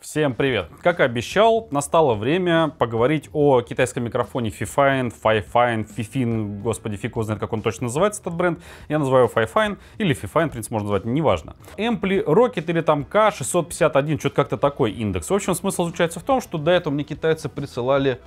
Всем привет! Как и обещал, настало время поговорить о китайском микрофоне Fifine, Fifine, Fifin, господи, фиг его знает, как он точно называется, этот бренд. Я называю его Fifine или Fifine, в принципе, можно назвать, неважно. Ampli Rocket или там K651, что-то как-то такой индекс. В общем, смысл заключается в том, что до этого мне китайцы присылали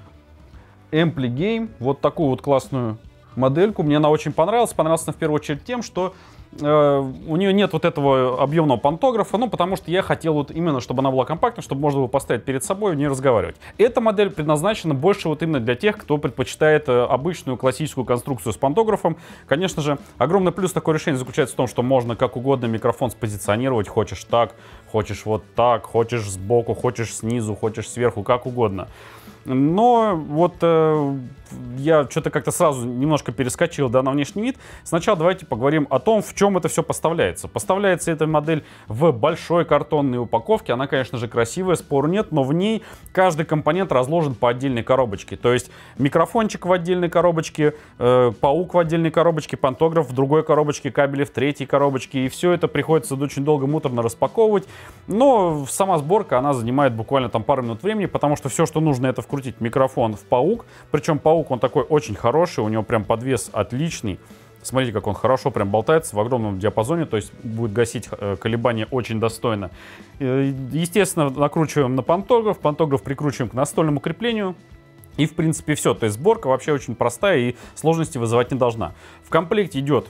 Ampli Game, вот такую вот классную модельку. Мне она очень понравилась. Понравилась она в первую очередь тем, что э, у нее нет вот этого объемного пантографа, ну, потому что я хотел вот именно, чтобы она была компактной, чтобы можно было поставить перед собой и не разговаривать. Эта модель предназначена больше вот именно для тех, кто предпочитает э, обычную классическую конструкцию с пантографом. Конечно же, огромный плюс такое решение заключается в том, что можно как угодно микрофон спозиционировать, хочешь так, хочешь вот так, хочешь сбоку, хочешь снизу, хочешь сверху, как угодно. Но вот э, я что-то как-то сразу немножко перескочил да, на внешний вид. Сначала давайте поговорим о том, в чем это все поставляется. Поставляется эта модель в большой картонной упаковке. Она, конечно же, красивая, спору нет, но в ней каждый компонент разложен по отдельной коробочке. То есть микрофончик в отдельной коробочке, э, паук в отдельной коробочке, пантограф в другой коробочке, кабели в третьей коробочке. И все это приходится очень долго муторно распаковывать. Но сама сборка, она занимает буквально там пару минут времени, потому что все, что нужно, это в вкрутить микрофон в паук. Причем паук, он такой очень хороший, у него прям подвес отличный. Смотрите, как он хорошо прям болтается в огромном диапазоне, то есть будет гасить э, колебания очень достойно. Э, естественно, накручиваем на пантограф, пантограф прикручиваем к настольному креплению. И, в принципе, все. То есть сборка вообще очень простая и сложности вызывать не должна. В комплекте идет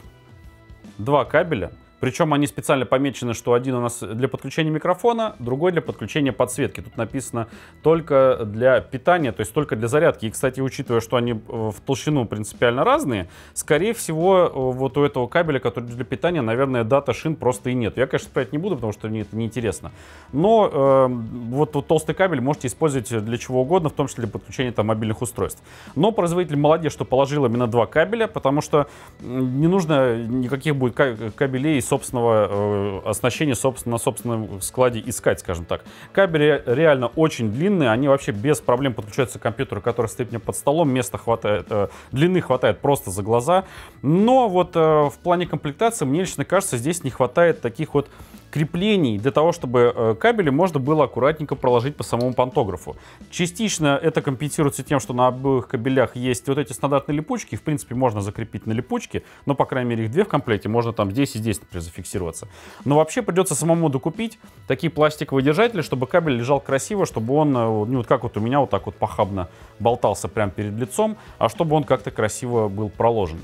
два кабеля причем они специально помечены, что один у нас для подключения микрофона, другой для подключения подсветки. Тут написано только для питания, то есть только для зарядки. И, кстати, учитывая, что они э, в толщину принципиально разные, скорее всего, э, вот у этого кабеля, который для питания, наверное, дата шин просто и нет. Я, конечно, спрятать не буду, потому что мне это неинтересно. Но э, вот, вот толстый кабель можете использовать для чего угодно, в том числе для подключения там, мобильных устройств. Но производитель молодец, что положил именно два кабеля, потому что не нужно никаких будет кабелей с собственного э, оснащения собственно, на собственном складе искать, скажем так. Кабели реально очень длинные, они вообще без проблем подключаются к компьютеру, который стоит мне под столом, места хватает, э, длины хватает просто за глаза. Но вот э, в плане комплектации мне лично кажется, здесь не хватает таких вот креплений для того, чтобы э, кабели можно было аккуратненько проложить по самому пантографу. Частично это компенсируется тем, что на обоих кабелях есть вот эти стандартные липучки. В принципе, можно закрепить на липучке, но, по крайней мере, их две в комплекте. Можно там здесь и здесь, например, зафиксироваться. Но вообще придется самому докупить такие пластиковые держатели, чтобы кабель лежал красиво, чтобы он, э, не вот как вот у меня, вот так вот похабно болтался прямо перед лицом, а чтобы он как-то красиво был проложен.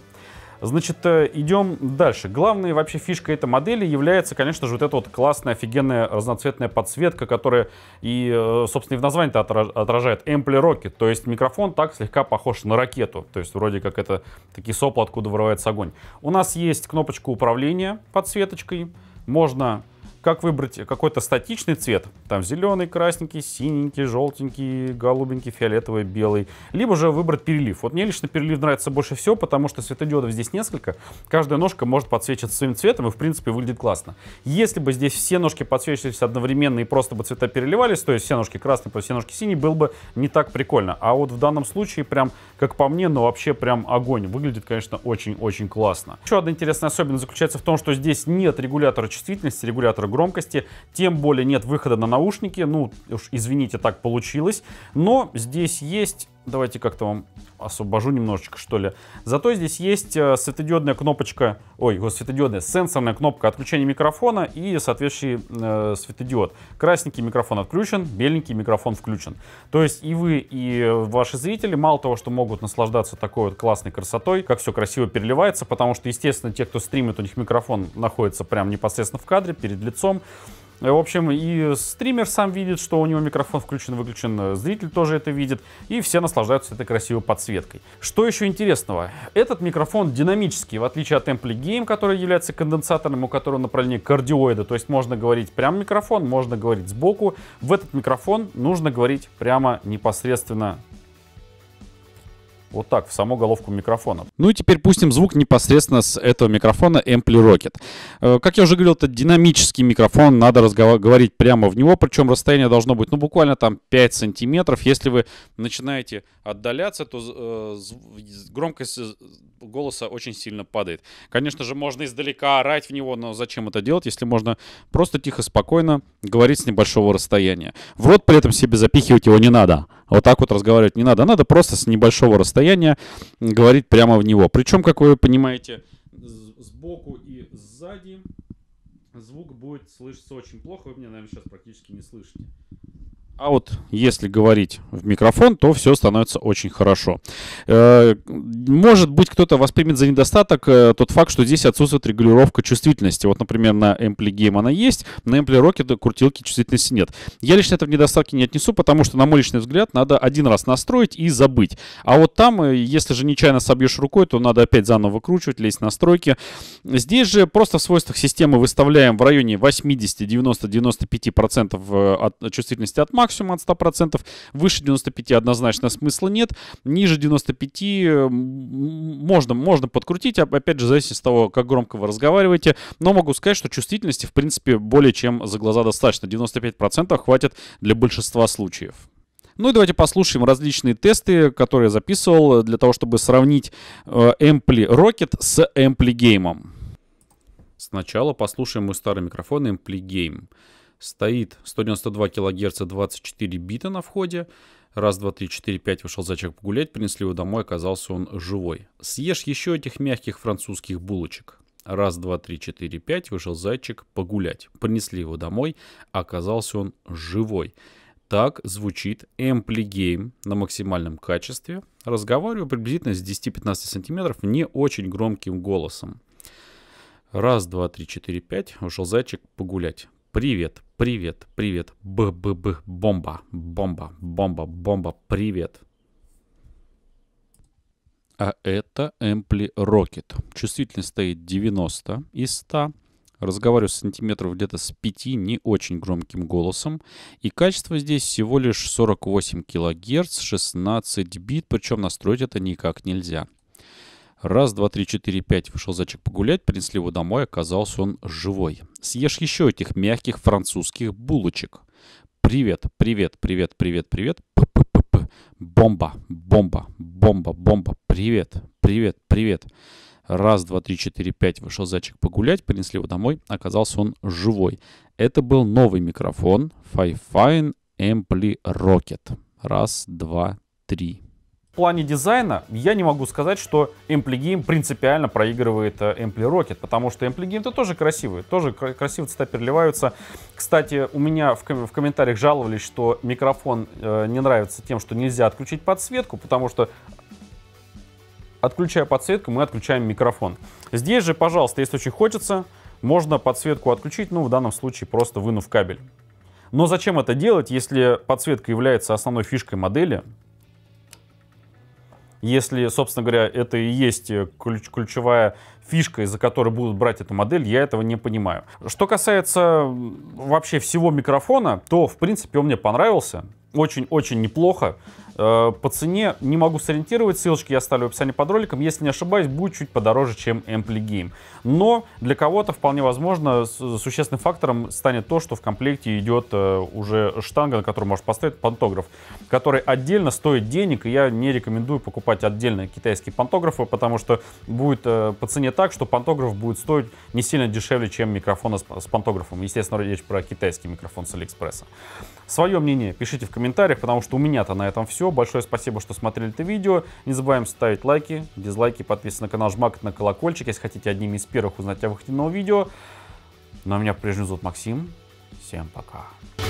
Значит, э, идем дальше. Главная вообще фишка этой модели является, конечно же, вот эта вот классная, офигенная разноцветная подсветка, которая и, э, собственно, и в названии-то отражает Ampli Rocket, то есть микрофон так слегка похож на ракету, то есть вроде как это такие сопла, откуда вырывается огонь. У нас есть кнопочка управления подсветочкой, можно как выбрать какой-то статичный цвет. Там зеленый, красненький, синенький, желтенький, голубенький, фиолетовый, белый. Либо же выбрать перелив. Вот мне лично перелив нравится больше всего, потому что светодиодов здесь несколько. Каждая ножка может подсвечиваться своим цветом и, в принципе, выглядит классно. Если бы здесь все ножки подсвечивались одновременно и просто бы цвета переливались, то есть все ножки красные, все ножки синие, было бы не так прикольно. А вот в данном случае прям, как по мне, ну вообще прям огонь. Выглядит, конечно, очень-очень классно. Еще одна интересная особенность заключается в том, что здесь нет регулятора чувствительности, регулятора громкости, тем более нет выхода на наушники, ну уж извините, так получилось. Но здесь есть Давайте как-то вам освобожу немножечко, что ли. Зато здесь есть э, светодиодная кнопочка, ой, светодиодная, сенсорная кнопка отключения микрофона и соответствующий э, светодиод. Красненький микрофон отключен, беленький микрофон включен. То есть и вы, и ваши зрители мало того, что могут наслаждаться такой вот классной красотой, как все красиво переливается, потому что, естественно, те, кто стримит, у них микрофон находится прям непосредственно в кадре, перед лицом. В общем, и стример сам видит, что у него микрофон включен-выключен, зритель тоже это видит, и все наслаждаются этой красивой подсветкой. Что еще интересного? Этот микрофон динамический, в отличие от Ampli Game, который является конденсаторным, у которого направление кардиоида, то есть можно говорить прямо микрофон, можно говорить сбоку. В этот микрофон нужно говорить прямо непосредственно вот так, в саму головку микрофона. Ну и теперь пустим звук непосредственно с этого микрофона Ampli Rocket. Э, как я уже говорил, это динамический микрофон, надо разговаривать прямо в него, причем расстояние должно быть, ну, буквально там 5 сантиметров. Если вы начинаете отдаляться, то э, громкость э, голоса очень сильно падает. Конечно же, можно издалека орать в него, но зачем это делать, если можно просто тихо, спокойно говорить с небольшого расстояния. В рот при этом себе запихивать его не надо. Вот так вот разговаривать не надо. Надо просто с небольшого расстояния говорить прямо в него. Причем, как вы понимаете, сбоку и сзади звук будет слышаться очень плохо. Вы меня, наверное, сейчас практически не слышите. А вот если говорить в микрофон, то все становится очень хорошо. Э, может быть, кто-то воспримет за недостаток э, тот факт, что здесь отсутствует регулировка чувствительности. Вот, например, на Ampli Game она есть, на Ampli Rocket крутилки чувствительности нет. Я лично это в недостатке не отнесу, потому что, на мой личный взгляд, надо один раз настроить и забыть. А вот там, э, если же нечаянно собьешь рукой, то надо опять заново выкручивать, лезть в настройки. Здесь же просто в свойствах системы выставляем в районе 80-90-95% от чувствительности от макса, максимум от 100%, выше 95 однозначно смысла нет, ниже 95 можно, можно подкрутить, опять же, зависит от того, как громко вы разговариваете, но могу сказать, что чувствительности, в принципе, более чем за глаза достаточно, 95% хватит для большинства случаев. Ну и давайте послушаем различные тесты, которые я записывал для того, чтобы сравнить э, Ampli Rocket с Ampli Game. Сначала послушаем мой старый микрофон Ampli Game. Стоит 192 кГц 24 бита на входе. Раз, два, три, четыре, пять вышел зайчик погулять, принесли его домой, оказался он живой. Съешь еще этих мягких французских булочек. Раз, два, три, четыре, пять вышел зайчик погулять. Принесли его домой, оказался он живой. Так звучит AmpliGame на максимальном качестве. Разговариваю приблизительно с 10-15 сантиметров не очень громким голосом. Раз, два, три, четыре, пять. Ушел зайчик погулять. Привет, привет, привет. Б-б-б. Бомба, бомба, бомба, бомба. Привет. А это Ampli Rocket. Чувствительность стоит 90 из 100. Разговариваю с сантиметров где-то с 5 не очень громким голосом. И качество здесь всего лишь 48 кГц, 16 бит. Причем настроить это никак нельзя. Раз, два, три, четыре, пять вышел зайчик погулять, принесли его домой, оказался он живой. Съешь еще этих мягких французских булочек. Привет, привет, привет, привет, привет. П -п -п -п. Бомба, бомба, бомба, бомба. Привет, привет, привет. Раз, два, три, четыре, пять вышел зайчик погулять, принесли его домой, оказался он живой. Это был новый микрофон Fifine Ampli Rocket. Раз, два, три плане дизайна я не могу сказать, что Ampli Game принципиально проигрывает Ampli э, Rocket, потому что Ampli Game-то тоже красивый, тоже красиво цвета переливаются. Кстати, у меня в, ком в комментариях жаловались, что микрофон э, не нравится тем, что нельзя отключить подсветку, потому что отключая подсветку, мы отключаем микрофон. Здесь же, пожалуйста, если очень хочется, можно подсветку отключить, ну, в данном случае просто вынув кабель. Но зачем это делать, если подсветка является основной фишкой модели, если, собственно говоря, это и есть э, ключ ключевая фишка, из-за которой будут брать эту модель, я этого не понимаю. Что касается вообще всего микрофона, то, в принципе, он мне понравился очень-очень неплохо. Э, по цене не могу сориентировать, ссылочки я оставлю в описании под роликом. Если не ошибаюсь, будет чуть подороже, чем Ampli Game. Но для кого-то вполне возможно существенным фактором станет то, что в комплекте идет э, уже штанга, на которую можно поставить пантограф, который отдельно стоит денег, и я не рекомендую покупать отдельно китайские пантографы, потому что будет э, по цене так, что пантограф будет стоить не сильно дешевле, чем микрофон с пантографом. Естественно, речь про китайский микрофон с Алиэкспресса. Свое мнение пишите в комментариях комментариях, потому что у меня-то на этом все. Большое спасибо, что смотрели это видео. Не забываем ставить лайки, дизлайки, подписываться на канал, жмакать на колокольчик, если хотите одними из первых узнать о выходе нового видео. На ну, меня прежний зовут Максим. Всем пока.